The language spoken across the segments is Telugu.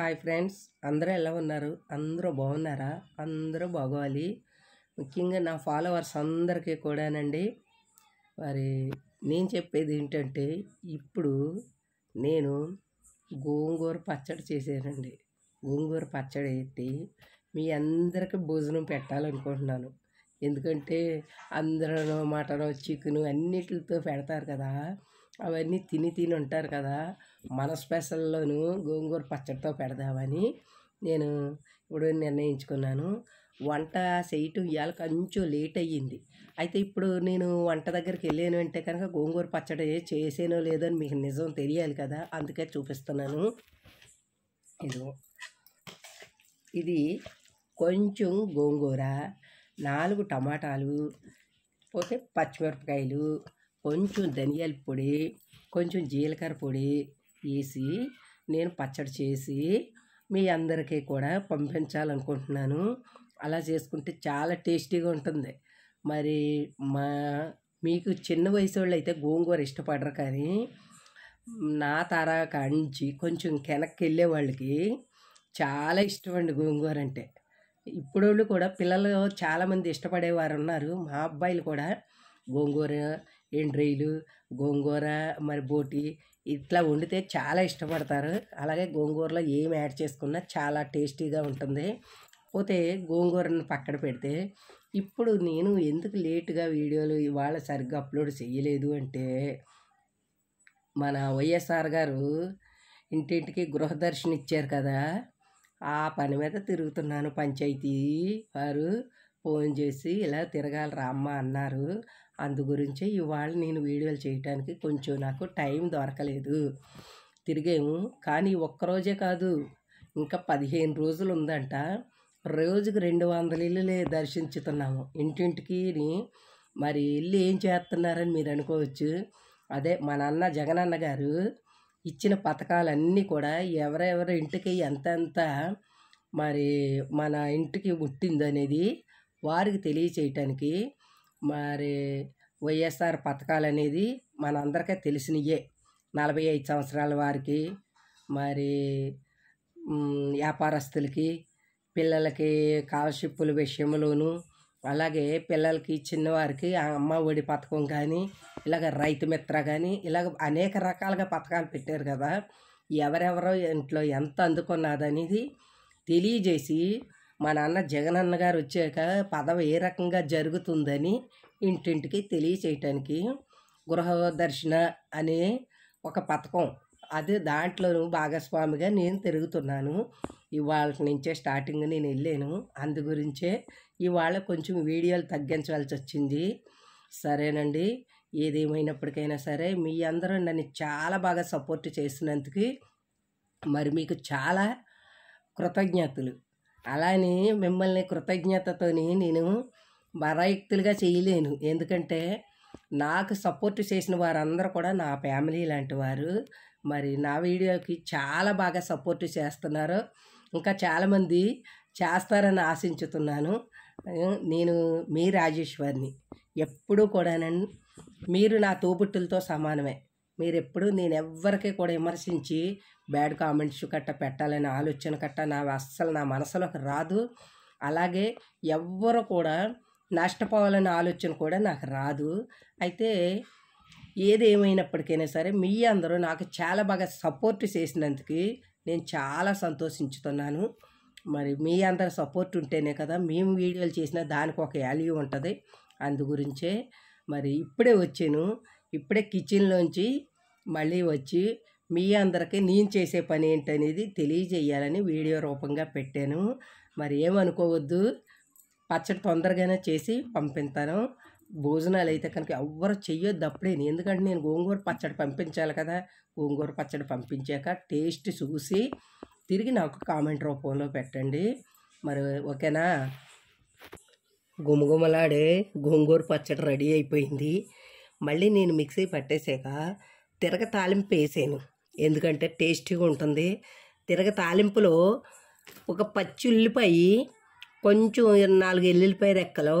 హాయ్ ఫ్రెండ్స్ అందరూ ఎలా ఉన్నారు అందరూ బాగున్నారా అందరూ బాగోవాలి ముఖ్యంగా నా ఫాలోవర్స్ అందరికీ కూడానండి మరి నేను చెప్పేది ఏంటంటే ఇప్పుడు నేను గోంగూర పచ్చడి చేశానండి గోంగూర పచ్చడి అయితే మీ అందరికీ భోజనం పెట్టాలనుకుంటున్నాను ఎందుకంటే అందరూ మటను చికెను అన్నిటితో పెడతారు కదా అవన్నీ తిని తిని ఉంటారు కదా మన స్పెషల్లోనూ గోంగూర పచ్చడితో పెడదామని నేను ఇప్పుడు నిర్ణయించుకున్నాను వంట చేయటం ఇవాళ కొంచెం లేట్ అయ్యింది అయితే ఇప్పుడు నేను వంట దగ్గరికి వెళ్ళాను అంటే కనుక గోంగూర పచ్చడి చేసేనో లేదో అని మీకు నిజం తెలియాలి కదా అందుకే చూపిస్తున్నాను ఇది కొంచెం గోంగూర నాలుగు టమాటాలు పోతే పచ్చిమిరపకాయలు కొంచెం ధనియాల పొడి కొంచెం జీలకర్ర పొడి వేసి నేను పచ్చడి చేసి మీ అందరికీ కూడా పంపించాలనుకుంటున్నాను అలా చేసుకుంటే చాలా టేస్టీగా ఉంటుంది మరి మా మీకు చిన్న వయసు వాళ్ళు అయితే గోంగూర ఇష్టపడరు కానీ నా తరా కాంచి కొంచెం కెనక్కి వెళ్ళే వాళ్ళకి చాలా ఇష్టం అండి గోంగూర అంటే ఇప్పుడు కూడా పిల్లలు చాలామంది ఇష్టపడేవారు ఉన్నారు మా అబ్బాయిలు కూడా గోంగూర రొయ్యలు గోంగూర మరి బోటి ఇట్లా వండితే చాలా ఇష్టపడతారు అలాగే గోంగూరలో ఏం యాడ్ చేసుకున్నా చాలా టేస్టీగా ఉంటుంది పోతే గోంగూరను పక్కన పెడితే ఇప్పుడు నేను ఎందుకు లేటుగా వీడియోలు ఇవాళ సరిగ్గా అప్లోడ్ చేయలేదు అంటే మన వైఎస్ఆర్ గారు ఇంటింటికి గృహదర్శన ఇచ్చారు కదా ఆ పని మీద తిరుగుతున్నాను పంచాయతీ వారు ఫోన్ చేసి ఇలా తిరగాలి రామ్మ అన్నారు అందు ఇవాళ నేను వీడియోలు చేయటానికి కొంచెం నాకు టైం దొరకలేదు తిరిగాము కానీ ఒక్కరోజే కాదు ఇంకా పదిహేను రోజులు ఉందంట రోజుకు రెండు వందల ఇల్లులే దర్శించుతున్నాము ఇంటింటికి మరి ఇల్లు ఏం చేస్తున్నారని మీరు అనుకోవచ్చు అదే మా నాన్న జగనన్న గారు ఇచ్చిన పథకాలన్నీ కూడా ఎవరెవరి ఇంటికి ఎంతెంత మరి మన ఇంటికి ముట్టిందనేది వారికి తెలియచేయటానికి మరి వైఎస్ఆర్ పథకాలు అనేది మనందరికీ తెలిసినయే నలభై ఐదు సంవత్సరాల వారికి మరి వ్యాపారస్తులకి పిల్లలకి స్కాలర్షిప్పుల విషయంలోనూ అలాగే పిల్లలకి చిన్నవారికి అమ్మ ఒడి పథకం కానీ ఇలాగ రైతు మిత్ర కానీ ఇలాగ అనేక రకాలుగా పథకాలు పెట్టారు కదా ఎవరెవరో ఇంట్లో ఎంత అందుకున్నదనేది తెలియజేసి మా నాన్న జగన్ అన్న గారు వచ్చాక పదవి ఏ రకంగా జరుగుతుందని ఇంటింటికి తెలియచేయటానికి గృహ దర్శన అనే ఒక పథకం అది దాంట్లోను భాగస్వామిగా నేను తిరుగుతున్నాను ఇవాళ నుంచే స్టార్టింగ్ నేను వెళ్ళాను అందు గురించే ఇవాళ కొంచెం వీడియోలు తగ్గించవలసి వచ్చింది సరేనండి ఏదేమైనప్పటికైనా సరే మీ అందరూ నన్ను చాలా బాగా సపోర్ట్ చేసినందుకు మరి మీకు చాలా కృతజ్ఞతలు అలానే మిమ్మల్ని కృతజ్ఞతతోని నేను బరాయుక్తులుగా చేయలేను ఎందుకంటే నాకు సపోర్ట్ చేసిన వారందరూ కూడా నా ఫ్యామిలీ లాంటి వారు మరి నా వీడియోకి చాలా బాగా సపోర్ట్ చేస్తున్నారు ఇంకా చాలామంది చేస్తారని ఆశించుతున్నాను నేను మీ రాజేశ్వరిని ఎప్పుడూ కూడా మీరు నా తోబుట్టులతో సమానమే మీరు ఎప్పుడు నేను ఎవ్వరికీ కూడా విమర్శించి బ్యాడ్ కామెంట్స్ కట్ట పెట్టాలనే ఆలోచన కట్ట నా అస్సలు నా మనసులోకి రాదు అలాగే ఎవ్వరు కూడా నష్టపోవాలనే ఆలోచన కూడా నాకు రాదు అయితే ఏది ఏమైనప్పటికైనా సరే మీ అందరూ నాకు చాలా బాగా సపోర్ట్ చేసినందుకు నేను చాలా సంతోషించుతున్నాను మరి మీ అందరి సపోర్ట్ ఉంటేనే కదా మేము వీడియోలు చేసిన దానికి ఒక వాల్యూ ఉంటుంది అందు గురించే మరి ఇప్పుడే వచ్చాను ఇప్పుడే కిచెన్లోంచి మళ్ళీ వచ్చి మీ అందరికీ నేను చేసే పని ఏంటనేది తెలియజేయాలని వీడియో రూపంగా పెట్టాను మరి ఏమనుకోవద్దు పచ్చడి తొందరగానే చేసి పంపిస్తాను భోజనాలు అయితే కనుక ఎవ్వరు చెయ్యొద్దు అప్పుడే ఎందుకంటే నేను గోంగూర పచ్చడి పంపించాలి కదా గోంగూర పచ్చడి పంపించాక టేస్ట్ చూసి తిరిగి నాకు కామెంట్ రూపంలో పెట్టండి మరి ఓకేనా గుమగుమలాడే గోంగూర పచ్చడి రెడీ అయిపోయింది మళ్ళీ నేను మిక్సీ పట్టేసాక తిరగ తాలింపు వేసాను ఎందుకంటే టేస్టీగా ఉంటుంది తిరగ తాలింపులో ఒక పచ్చి ఉల్లిపాయ కొంచెం నాలుగు ఎల్లుల్లిపాయ రెక్కలు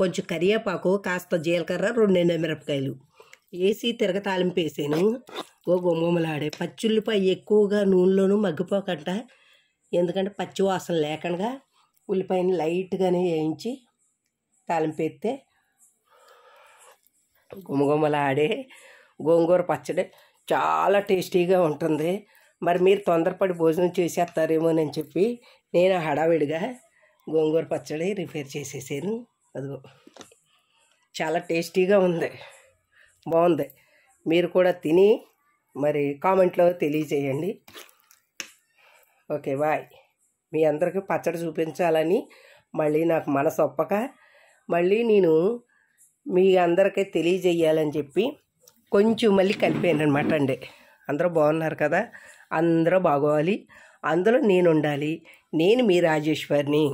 కొంచెం కరివేపాకు కాస్త జీలకర్ర రెండు మిరపకాయలు వేసి తిరగ తాలింపు వేసాను ఓ గుమ్మలాడే ఉల్లిపాయ ఎక్కువగా నూనెలోనూ మగ్గిపోకంట ఎందుకంటే పచ్చి వాసన లేకుండా ఉల్లిపాయని లైట్గానే వేయించి తాలింపు వేస్తే గుమగుమలాడే గోంగూర పచ్చడి చాలా టేస్టీగా ఉంటుంది మరి మీరు తొందరపడి భోజనం చేసేస్తారేమో అని చెప్పి నేను హడావిడిగా గోంగూర పచ్చడి రిపేర్ చేసేసాను అదిగో చాలా టేస్టీగా ఉంది బాగుంది మీరు కూడా తిని మరి కామెంట్లో తెలియజేయండి ఓకే బాయ్ మీ అందరికీ పచ్చడి చూపించాలని మళ్ళీ నాకు మనసు ఒప్పక మళ్ళీ నేను మీ అందరికీ తెలియజేయాలని చెప్పి కొంచెం మళ్ళీ కలిపాను అనమాట అండి అందరూ బాగున్నారు కదా అందరూ బాగోవాలి అందులో నేను ఉండాలి నేను మీ రాజేశ్వరిని